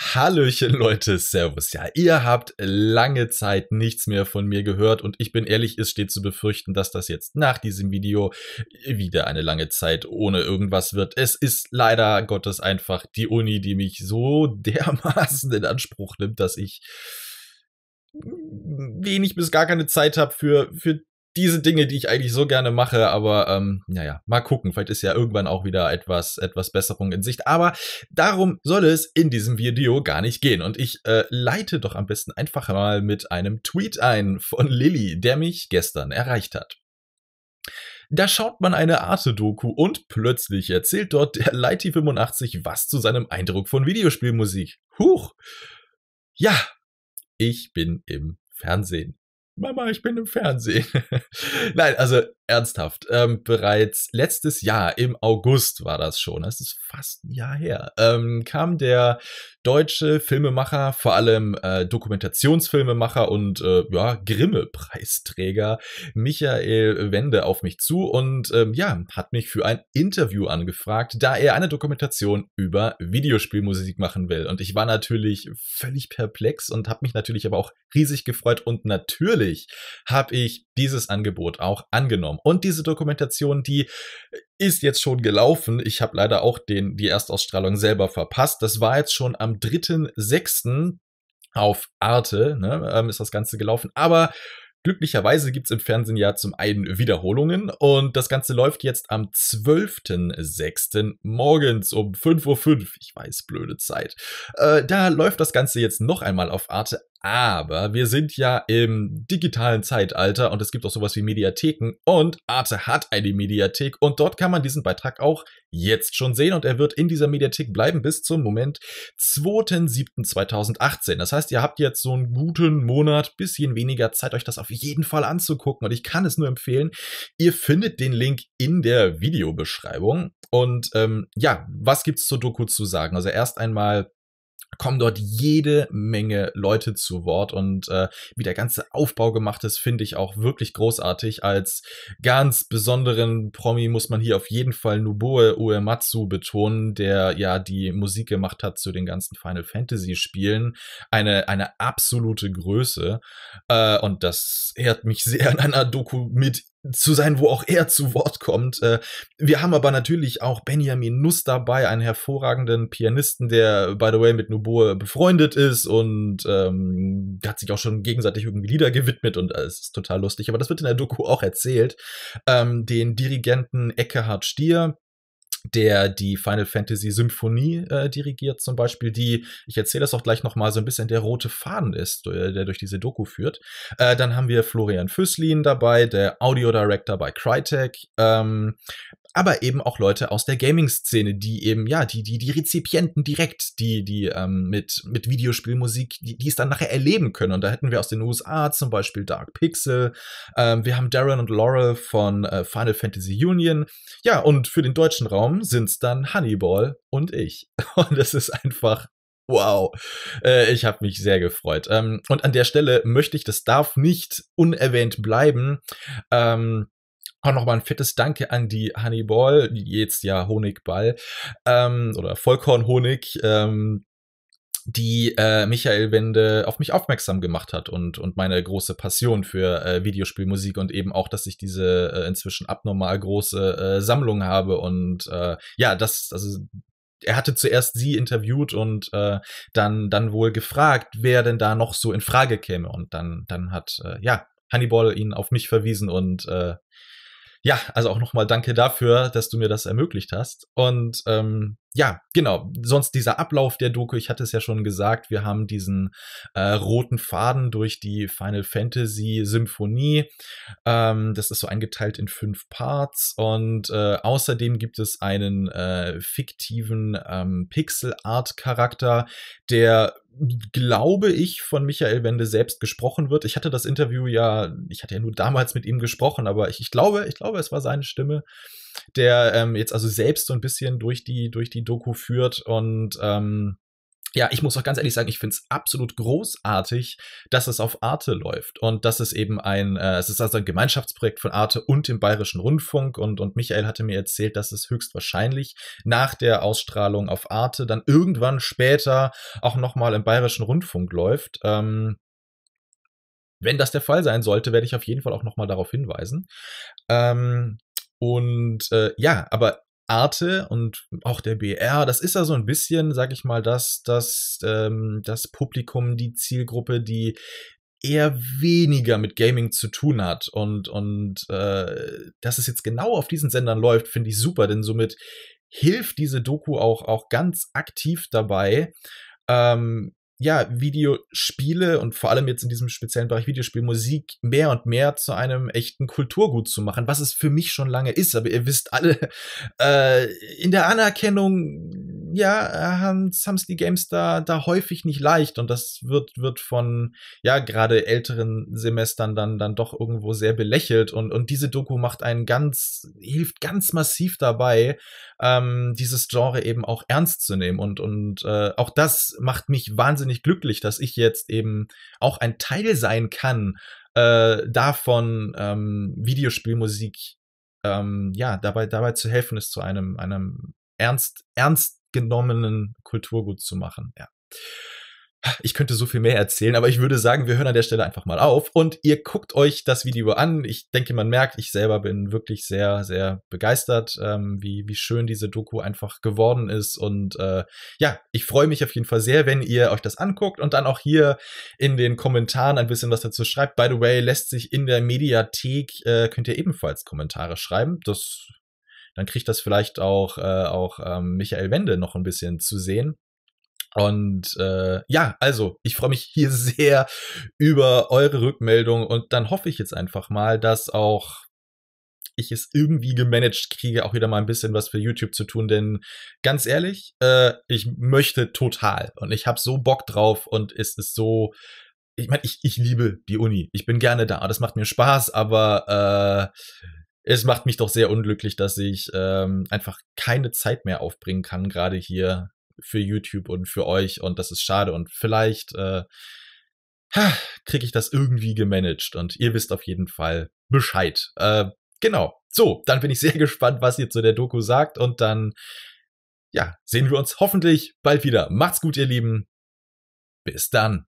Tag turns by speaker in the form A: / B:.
A: Hallöchen Leute, Servus. Ja, ihr habt lange Zeit nichts mehr von mir gehört und ich bin ehrlich, es steht zu befürchten, dass das jetzt nach diesem Video wieder eine lange Zeit ohne irgendwas wird. Es ist leider Gottes einfach die Uni, die mich so dermaßen in Anspruch nimmt, dass ich wenig bis gar keine Zeit habe für, für diese Dinge, die ich eigentlich so gerne mache, aber ähm, naja, mal gucken. Vielleicht ist ja irgendwann auch wieder etwas, etwas Besserung in Sicht. Aber darum soll es in diesem Video gar nicht gehen. Und ich äh, leite doch am besten einfach mal mit einem Tweet ein von Lilly, der mich gestern erreicht hat. Da schaut man eine Arte-Doku und plötzlich erzählt dort der Lighty 85 was zu seinem Eindruck von Videospielmusik. Huch! Ja, ich bin im Fernsehen. Mama, ich bin im Fernsehen. Nein, also ernsthaft, ähm, bereits letztes Jahr, im August war das schon, das ist fast ein Jahr her, ähm, kam der deutsche Filmemacher, vor allem äh, Dokumentationsfilmemacher und äh, ja, Grimme-Preisträger Michael Wende auf mich zu und ähm, ja, hat mich für ein Interview angefragt, da er eine Dokumentation über Videospielmusik machen will. Und ich war natürlich völlig perplex und habe mich natürlich aber auch riesig gefreut und natürlich habe ich dieses Angebot auch angenommen. Und diese Dokumentation, die ist jetzt schon gelaufen. Ich habe leider auch den, die Erstausstrahlung selber verpasst. Das war jetzt schon am 3.6. auf Arte, ne, ähm, ist das Ganze gelaufen. Aber Glücklicherweise gibt es im Fernsehen ja zum einen Wiederholungen und das Ganze läuft jetzt am 12.6. morgens um 5.05 Uhr. Ich weiß, blöde Zeit. Äh, da läuft das Ganze jetzt noch einmal auf Arte, aber wir sind ja im digitalen Zeitalter und es gibt auch sowas wie Mediatheken und Arte hat eine Mediathek und dort kann man diesen Beitrag auch jetzt schon sehen und er wird in dieser Mediathek bleiben bis zum Moment 2.7.2018. Das heißt, ihr habt jetzt so einen guten Monat, bisschen weniger Zeit, euch das auf jeden Fall anzugucken und ich kann es nur empfehlen. Ihr findet den Link in der Videobeschreibung und ähm, ja, was gibt's zur Doku zu sagen? Also erst einmal kommen dort jede Menge Leute zu Wort und äh, wie der ganze Aufbau gemacht ist, finde ich auch wirklich großartig. Als ganz besonderen Promi muss man hier auf jeden Fall Nuboe Uematsu betonen, der ja die Musik gemacht hat zu den ganzen Final Fantasy Spielen. Eine, eine absolute Größe äh, und das ehrt mich sehr in einer Doku mit zu sein, wo auch er zu Wort kommt. Äh, wir haben aber natürlich auch Benjamin Nuss dabei, einen hervorragenden Pianisten, der, by the way, mit Nuboe befreundet ist und ähm, hat sich auch schon gegenseitig irgendwie Lieder gewidmet und äh, es ist total lustig. Aber das wird in der Doku auch erzählt. Ähm, den Dirigenten Eckehard Stier, der die Final Fantasy Symphonie äh, dirigiert, zum Beispiel, die, ich erzähle das auch gleich nochmal, so ein bisschen der rote Faden ist, äh, der durch diese Doku führt. Äh, dann haben wir Florian Füßlin dabei, der Audio Director bei Crytek, ähm, aber eben auch Leute aus der Gaming-Szene, die eben, ja, die, die, die Rezipienten direkt, die, die ähm, mit, mit Videospielmusik, die, die es dann nachher erleben können. Und da hätten wir aus den USA zum Beispiel Dark Pixel, ähm, wir haben Darren und Laurel von äh, Final Fantasy Union. Ja, und für den deutschen Raum sind es dann Honeyball und ich. Und das ist einfach Wow, äh, ich habe mich sehr gefreut. Ähm, und an der Stelle möchte ich, das darf nicht unerwähnt bleiben, ähm, auch nochmal ein fettes Danke an die Honeyball, jetzt ja Honigball ähm, oder Vollkornhonig, ähm, die äh, Michael Wende auf mich aufmerksam gemacht hat und, und meine große Passion für äh, Videospielmusik und eben auch, dass ich diese äh, inzwischen abnormal große äh, Sammlung habe. Und äh, ja, das, also er hatte zuerst sie interviewt und äh, dann, dann wohl gefragt, wer denn da noch so in Frage käme. Und dann, dann hat, äh, ja, Honeyball ihn auf mich verwiesen und äh, ja, also auch nochmal danke dafür, dass du mir das ermöglicht hast. Und ähm, ja, genau, sonst dieser Ablauf der Doku, ich hatte es ja schon gesagt, wir haben diesen äh, roten Faden durch die Final Fantasy Symphonie. Ähm, das ist so eingeteilt in fünf Parts. Und äh, außerdem gibt es einen äh, fiktiven ähm, Pixel-Art-Charakter, der glaube ich, von Michael Wende selbst gesprochen wird. Ich hatte das Interview ja, ich hatte ja nur damals mit ihm gesprochen, aber ich, ich glaube, ich glaube, es war seine Stimme, der ähm, jetzt also selbst so ein bisschen durch die, durch die Doku führt und ähm, ja, ich muss auch ganz ehrlich sagen, ich finde es absolut großartig, dass es auf Arte läuft und dass es eben ein, äh, es ist also ein Gemeinschaftsprojekt von Arte und dem Bayerischen Rundfunk und, und Michael hatte mir erzählt, dass es höchstwahrscheinlich nach der Ausstrahlung auf Arte dann irgendwann später auch nochmal im Bayerischen Rundfunk läuft. Ähm, wenn das der Fall sein sollte, werde ich auf jeden Fall auch nochmal darauf hinweisen. Ähm, und äh, ja, aber Arte und auch der BR, das ist ja so ein bisschen, sag ich mal, das, das, ähm, das Publikum, die Zielgruppe, die eher weniger mit Gaming zu tun hat. Und, und äh, dass es jetzt genau auf diesen Sendern läuft, finde ich super, denn somit hilft diese Doku auch, auch ganz aktiv dabei, ähm, ja, Videospiele und vor allem jetzt in diesem speziellen Bereich Videospielmusik mehr und mehr zu einem echten Kulturgut zu machen, was es für mich schon lange ist. Aber ihr wisst alle, äh, in der Anerkennung ja, äh, haben es die Games da, da häufig nicht leicht und das wird, wird von, ja, gerade älteren Semestern dann, dann doch irgendwo sehr belächelt und, und diese Doku macht einen ganz, hilft ganz massiv dabei, ähm, dieses Genre eben auch ernst zu nehmen und, und äh, auch das macht mich wahnsinnig glücklich, dass ich jetzt eben auch ein Teil sein kann, äh, davon ähm, Videospielmusik ähm, ja, dabei, dabei zu helfen, es zu einem, einem ernst, ernst genommenen Kulturgut zu machen. Ja. Ich könnte so viel mehr erzählen, aber ich würde sagen, wir hören an der Stelle einfach mal auf und ihr guckt euch das Video an. Ich denke, man merkt, ich selber bin wirklich sehr, sehr begeistert, ähm, wie, wie schön diese Doku einfach geworden ist. Und äh, ja, ich freue mich auf jeden Fall sehr, wenn ihr euch das anguckt und dann auch hier in den Kommentaren ein bisschen was dazu schreibt. By the way, lässt sich in der Mediathek, äh, könnt ihr ebenfalls Kommentare schreiben. Das dann kriegt das vielleicht auch, äh, auch ähm, Michael Wende noch ein bisschen zu sehen. Und äh, ja, also ich freue mich hier sehr über eure Rückmeldung und dann hoffe ich jetzt einfach mal, dass auch ich es irgendwie gemanagt kriege, auch wieder mal ein bisschen was für YouTube zu tun, denn ganz ehrlich, äh, ich möchte total und ich habe so Bock drauf und es ist so, ich meine, ich, ich liebe die Uni, ich bin gerne da, das macht mir Spaß, aber äh, es macht mich doch sehr unglücklich, dass ich ähm, einfach keine Zeit mehr aufbringen kann, gerade hier für YouTube und für euch. Und das ist schade. Und vielleicht äh, kriege ich das irgendwie gemanagt. Und ihr wisst auf jeden Fall Bescheid. Äh, genau. So, dann bin ich sehr gespannt, was ihr zu der Doku sagt. Und dann, ja, sehen wir uns hoffentlich bald wieder. Macht's gut, ihr Lieben. Bis dann.